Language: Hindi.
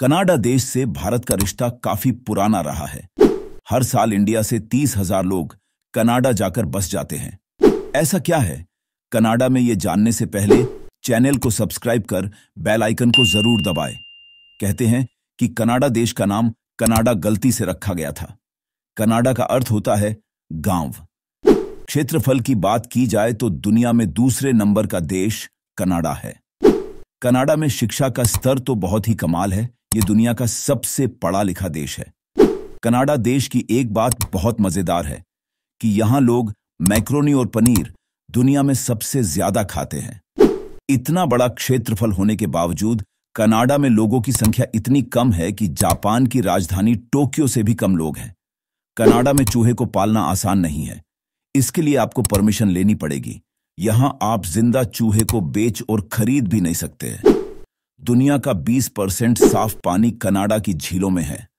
कनाडा देश से भारत का रिश्ता काफी पुराना रहा है हर साल इंडिया से तीस हजार लोग कनाडा जाकर बस जाते हैं ऐसा क्या है कनाडा में ये जानने से पहले चैनल को सब्सक्राइब कर बेल आइकन को जरूर दबाएं। कहते हैं कि कनाडा देश का नाम कनाडा गलती से रखा गया था कनाडा का अर्थ होता है गांव क्षेत्रफल की बात की जाए तो दुनिया में दूसरे नंबर का देश कनाडा है कनाडा में शिक्षा का स्तर तो बहुत ही कमाल है ये दुनिया का सबसे पढ़ा लिखा देश है कनाडा देश की एक बात बहुत मजेदार है कि यहां लोग मैक्रोनी और पनीर दुनिया में सबसे ज्यादा खाते हैं इतना बड़ा क्षेत्रफल होने के बावजूद कनाडा में लोगों की संख्या इतनी कम है कि जापान की राजधानी टोक्यो से भी कम लोग हैं कनाडा में चूहे को पालना आसान नहीं है इसके लिए आपको परमिशन लेनी पड़ेगी यहां आप जिंदा चूहे को बेच और खरीद भी नहीं सकते हैं दुनिया का 20 परसेंट साफ पानी कनाडा की झीलों में है